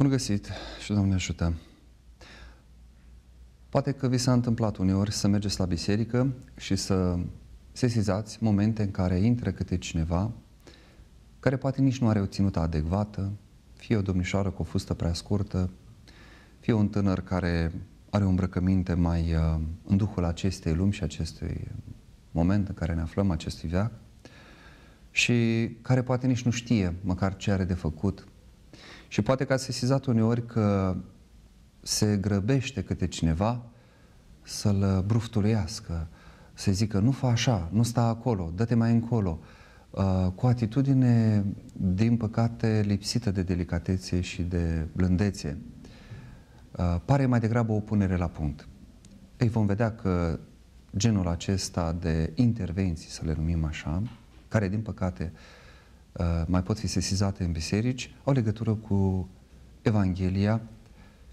Bun găsit și Doamne ajută! Poate că vi s-a întâmplat uneori să mergeți la biserică și să sesizați momente în care intră câte cineva care poate nici nu are o ținută adecvată, fie o domnișoară cu o fustă prea scurtă, fie un tânăr care are o îmbrăcăminte mai uh, în duhul acestei lumi și acestui moment în care ne aflăm, acestui veac, și care poate nici nu știe măcar ce are de făcut, și poate că ați sesizat uneori că se grăbește câte cineva să-l bruftuleiască, să zică nu fă așa, nu sta acolo, dă-te mai încolo, uh, cu atitudine, din păcate, lipsită de delicatețe și de blândețe. Uh, pare mai degrabă o punere la punct. Ei vom vedea că genul acesta de intervenții, să le numim așa, care, din păcate, Uh, mai pot fi sesizate în biserici, au legătură cu Evanghelia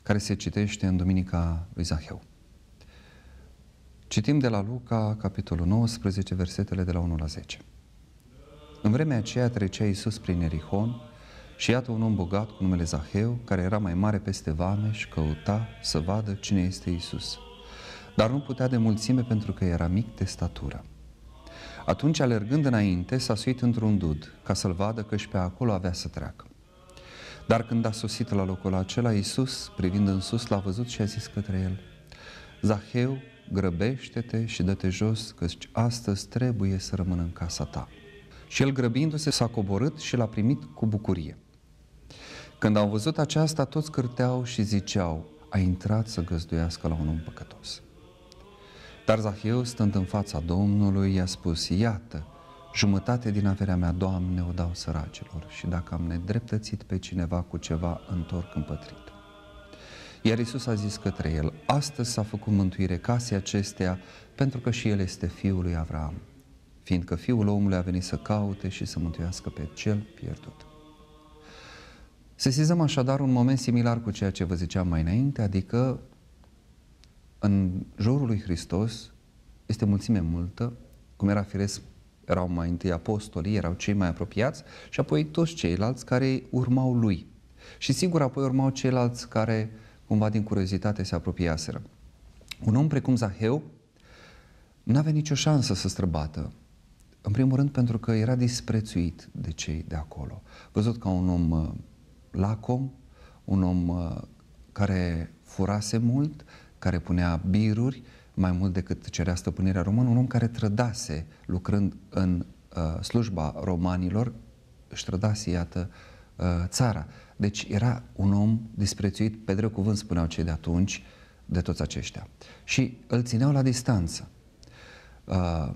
care se citește în Duminica lui Zaheu. Citim de la Luca, capitolul 19, versetele de la 1 la 10. În vremea aceea trecea Iisus prin Erihon și iată un om bogat cu numele Zaheu, care era mai mare peste vame și căuta să vadă cine este Iisus. Dar nu putea de mulțime pentru că era mic de statură. Atunci, alergând înainte, s-a suit într-un dud, ca să-l vadă că și pe acolo avea să treacă. Dar când a sosit la locul acela, Iisus, privind în sus, l-a văzut și a zis către el, Zaheu, grăbește-te și dă-te jos, căci astăzi trebuie să rămână în casa ta. Și el grăbindu-se s-a coborât și l-a primit cu bucurie. Când au văzut aceasta, toți cârteau și ziceau, a intrat să găzduiască la un om păcătos. Dar zahieu, stând în fața Domnului, i-a spus, iată, jumătate din averea mea, Doamne, o dau săracilor și dacă am nedreptățit pe cineva cu ceva, întorc împătrit. Iar Isus a zis către el, astăzi s-a făcut mântuire casei acesteia, pentru că și el este fiul lui Avram, fiindcă fiul omului a venit să caute și să mântuiască pe cel pierdut. Sesizăm așadar un moment similar cu ceea ce vă ziceam mai înainte, adică în jurul lui Hristos este mulțime multă, cum era firesc, erau mai întâi apostolii, erau cei mai apropiați și apoi toți ceilalți care urmau lui. Și sigur apoi urmau ceilalți care cumva din curiozitate se apropiaseră. Un om precum Zaheu n-avea nicio șansă să străbată. În primul rând pentru că era disprețuit de cei de acolo. Văzut ca un om uh, lacom, un om uh, care furase mult, care punea biruri mai mult decât cerea stăpânirea română, un om care trădase lucrând în uh, slujba romanilor, își trădase, iată, uh, țara. Deci era un om disprețuit, pe drept cuvânt spuneau cei de atunci, de toți aceștia. Și îl țineau la distanță. Uh,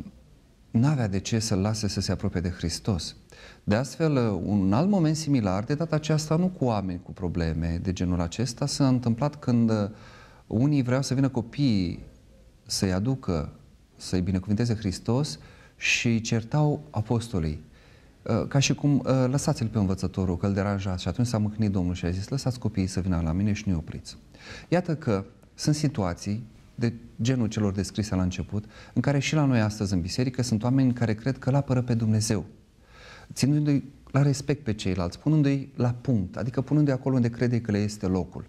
n-avea de ce să-l lase să se apropie de Hristos. De astfel, uh, un alt moment similar, de data aceasta nu cu oameni cu probleme de genul acesta, s-a întâmplat când uh, unii vreau să vină copiii să-i aducă, să-i binecuvinteze Hristos și certau apostolii. Uh, ca și cum uh, lăsați-l pe învățătorul că îl deranjați și atunci s-a mâhnit Domnul și a zis lăsați copiii să vină la mine și nu-i opriți. Iată că sunt situații de genul celor descrise la început, în care și la noi astăzi în biserică sunt oameni care cred că îl apără pe Dumnezeu, ținându-i la respect pe ceilalți, punându-i la punct, adică punându-i acolo unde crede că le este locul.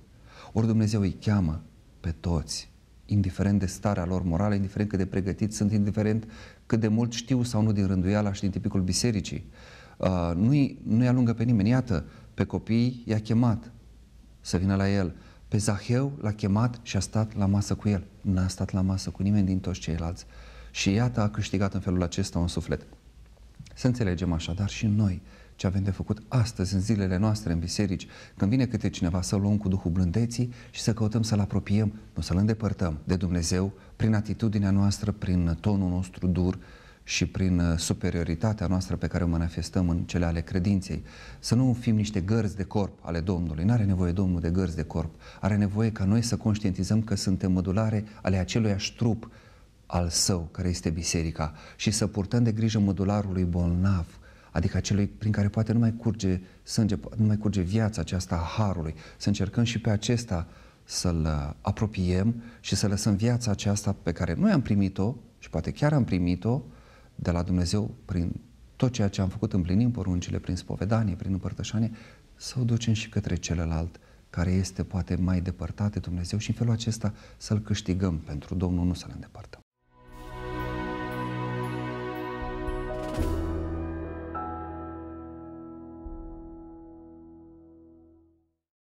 Ori Dumnezeu îi cheamă pe toți, indiferent de starea lor morală, indiferent cât de pregătiți sunt, indiferent cât de mult știu sau nu din rânduiala și din tipicul bisericii. Uh, nu-i, nu-i alungă pe nimeni. Iată, pe copii i-a chemat să vină la el. Pe Zaheu l-a chemat și a stat la masă cu el. N-a stat la masă cu nimeni din toți ceilalți. Și iată a câștigat în felul acesta un suflet. Să înțelegem așadar și noi ce avem de făcut astăzi, în zilele noastre, în biserici, când vine câte cineva să luăm cu Duhul blândeții și să căutăm să-L apropiem, nu să-L îndepărtăm de Dumnezeu, prin atitudinea noastră, prin tonul nostru dur și prin uh, superioritatea noastră pe care o manifestăm în cele ale credinței. Să nu fim niște gărzi de corp ale Domnului. Nu are nevoie Domnul de gărzi de corp. Are nevoie ca noi să conștientizăm că suntem mădulare ale aceluiași trup al său, care este biserica, și să purtăm de grijă mădularului bolnav, adică acelui prin care poate nu mai curge sânge, nu mai curge viața aceasta a harului, să încercăm și pe acesta să-l uh, apropiem și să lăsăm viața aceasta pe care noi am primit-o și poate chiar am primit-o de la Dumnezeu prin tot ceea ce am făcut împlinim poruncile, prin spovedanie, prin împărtășanie, să o ducem și către celălalt care este poate mai depărtat de Dumnezeu și în felul acesta să-l câștigăm pentru Domnul, nu să-l îndepărtăm.